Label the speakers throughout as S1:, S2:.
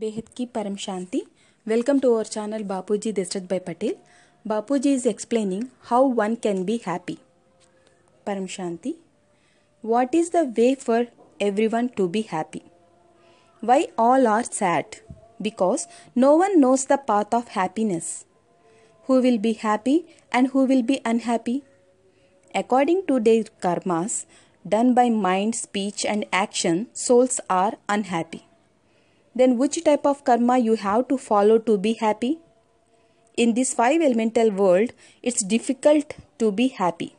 S1: Behet ki Param Shanti. Welcome to our channel Bapuji Desrat by Patel. Bapuji is explaining how one can be happy. Param Shanti. What is the way for everyone to be happy? Why all are sad? Because no one knows the path of happiness. Who will be happy and who will be unhappy? According to their karmas, done by mind, speech, and action, souls are unhappy then which type of karma you have to follow to be happy? In this five elemental world, it's difficult to be happy.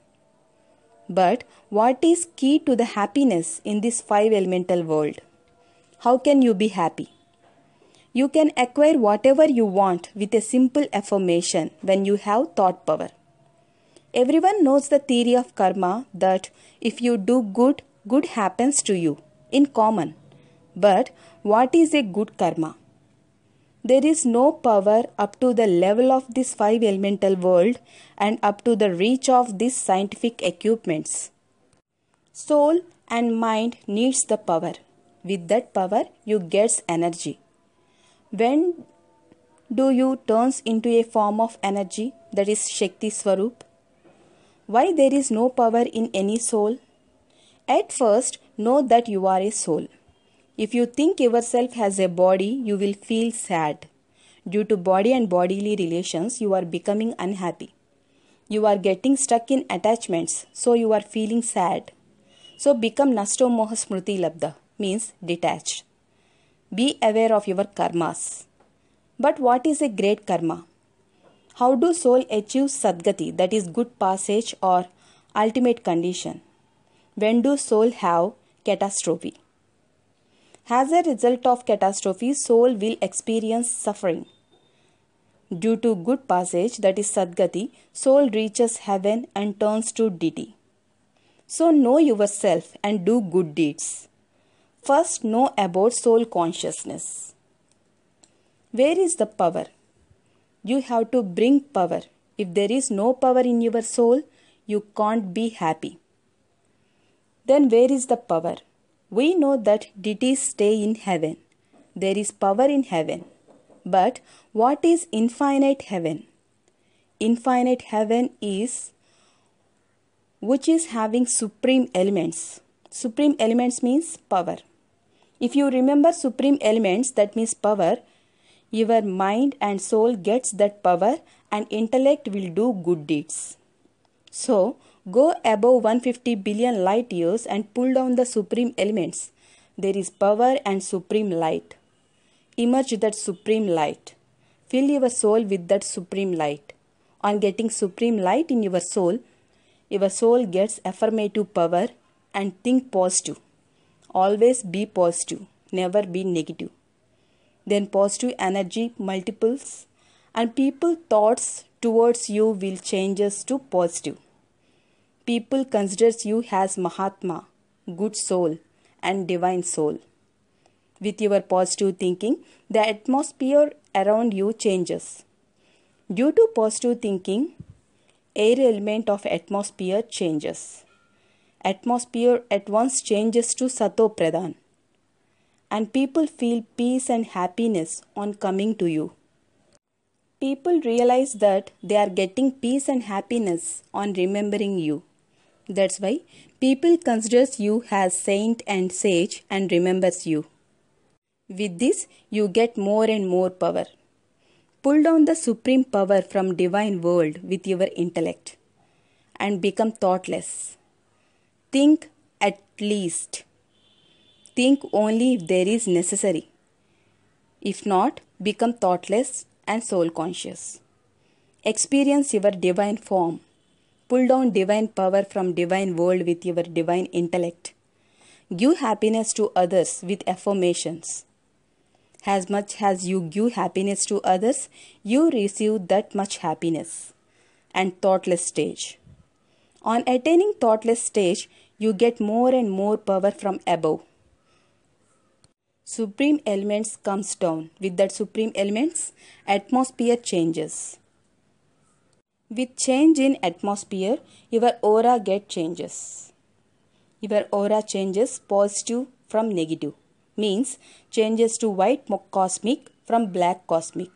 S1: But what is key to the happiness in this five elemental world? How can you be happy? You can acquire whatever you want with a simple affirmation when you have thought power. Everyone knows the theory of karma that if you do good, good happens to you in common. But what is a good karma? There is no power up to the level of this five elemental world and up to the reach of these scientific equipments. Soul and mind needs the power. With that power, you gets energy. When do you turns into a form of energy that is Shakti Swarup? Why there is no power in any soul? At first, know that you are a soul. If you think yourself as a body, you will feel sad. Due to body and bodily relations, you are becoming unhappy. You are getting stuck in attachments, so you are feeling sad. So become Nashtomoha Smriti Labda, means detached. Be aware of your karmas. But what is a great karma? How do soul achieve sadgati, that is good passage or ultimate condition? When do soul have catastrophe? As a result of catastrophe, soul will experience suffering. Due to good passage, that is Sadgati, soul reaches heaven and turns to deity. So know yourself and do good deeds. First, know about soul consciousness. Where is the power? You have to bring power. If there is no power in your soul, you can't be happy. Then, where is the power? We know that deities stay in heaven. There is power in heaven. But what is infinite heaven? Infinite heaven is which is having supreme elements. Supreme elements means power. If you remember supreme elements, that means power, your mind and soul gets that power and intellect will do good deeds. So, go above 150 billion light years and pull down the supreme elements. There is power and supreme light. Emerge that supreme light. Fill your soul with that supreme light. On getting supreme light in your soul, your soul gets affirmative power and think positive. Always be positive, never be negative. Then positive energy multiples and people thoughts towards you will changes to positive. People considers you as Mahatma, good soul and divine soul. With your positive thinking, the atmosphere around you changes. Due to positive thinking, air element of atmosphere changes. Atmosphere at once changes to Sato Pradhan and people feel peace and happiness on coming to you. People realize that they are getting peace and happiness on remembering you. That's why people considers you as saint and sage and remembers you. With this, you get more and more power. Pull down the supreme power from divine world with your intellect and become thoughtless. Think at least. Think only if there is necessary. If not, become thoughtless and soul conscious. Experience your divine form Pull down divine power from divine world with your divine intellect. Give happiness to others with affirmations. As much as you give happiness to others, you receive that much happiness. And thoughtless stage. On attaining thoughtless stage, you get more and more power from above. Supreme elements comes down. With that supreme elements, atmosphere changes. With change in atmosphere, your aura get changes. Your aura changes positive from negative means changes to white cosmic from black cosmic.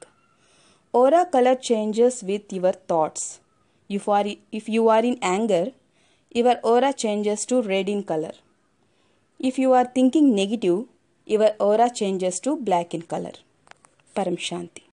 S1: Aura color changes with your thoughts. If you are, if you are in anger, your aura changes to red in color. If you are thinking negative, your aura changes to black in color. Param Shanti.